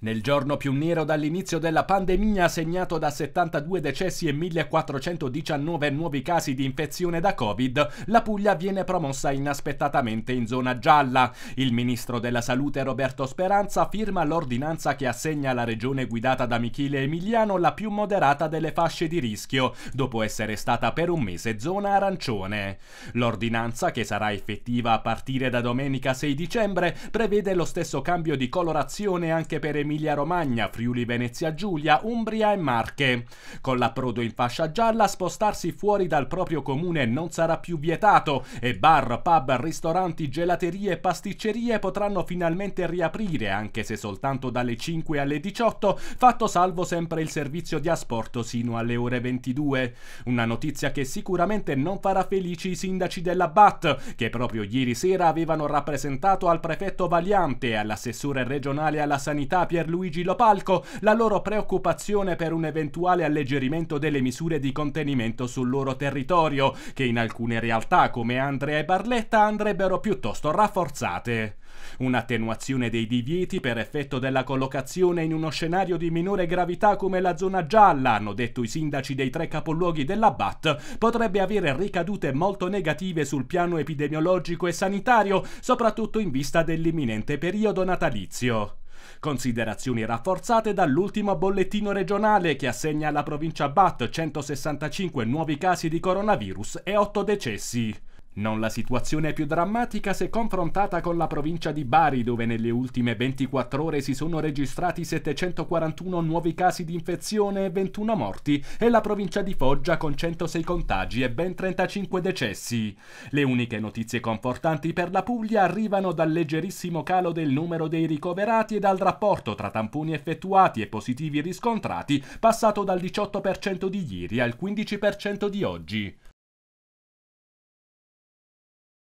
Nel giorno più nero dall'inizio della pandemia, segnato da 72 decessi e 1419 nuovi casi di infezione da Covid, la Puglia viene promossa inaspettatamente in zona gialla. Il ministro della Salute Roberto Speranza firma l'ordinanza che assegna alla regione guidata da Michele Emiliano la più moderata delle fasce di rischio, dopo essere stata per un mese zona arancione. L'ordinanza, che sarà effettiva a partire da domenica 6 dicembre, prevede lo stesso cambio di colorazione anche per Emiliano Emilia Romagna, Friuli Venezia Giulia, Umbria e Marche. Con l'approdo in fascia gialla spostarsi fuori dal proprio comune non sarà più vietato e bar, pub, ristoranti, gelaterie e pasticcerie potranno finalmente riaprire anche se soltanto dalle 5 alle 18, fatto salvo sempre il servizio di asporto sino alle ore 22. Una notizia che sicuramente non farà felici i sindaci della BAT, che proprio ieri sera avevano rappresentato al prefetto Valiante e all'assessore regionale alla sanità Pier Pierluigi Lopalco la loro preoccupazione per un eventuale alleggerimento delle misure di contenimento sul loro territorio, che in alcune realtà come Andrea e Barletta andrebbero piuttosto rafforzate. Un'attenuazione dei divieti per effetto della collocazione in uno scenario di minore gravità come la zona gialla, hanno detto i sindaci dei tre capoluoghi della BAT, potrebbe avere ricadute molto negative sul piano epidemiologico e sanitario, soprattutto in vista dell'imminente periodo natalizio. Considerazioni rafforzate dall'ultimo bollettino regionale che assegna alla provincia BAT 165 nuovi casi di coronavirus e 8 decessi. Non la situazione più drammatica se confrontata con la provincia di Bari, dove nelle ultime 24 ore si sono registrati 741 nuovi casi di infezione e 21 morti, e la provincia di Foggia con 106 contagi e ben 35 decessi. Le uniche notizie confortanti per la Puglia arrivano dal leggerissimo calo del numero dei ricoverati e dal rapporto tra tamponi effettuati e positivi riscontrati, passato dal 18% di ieri al 15% di oggi.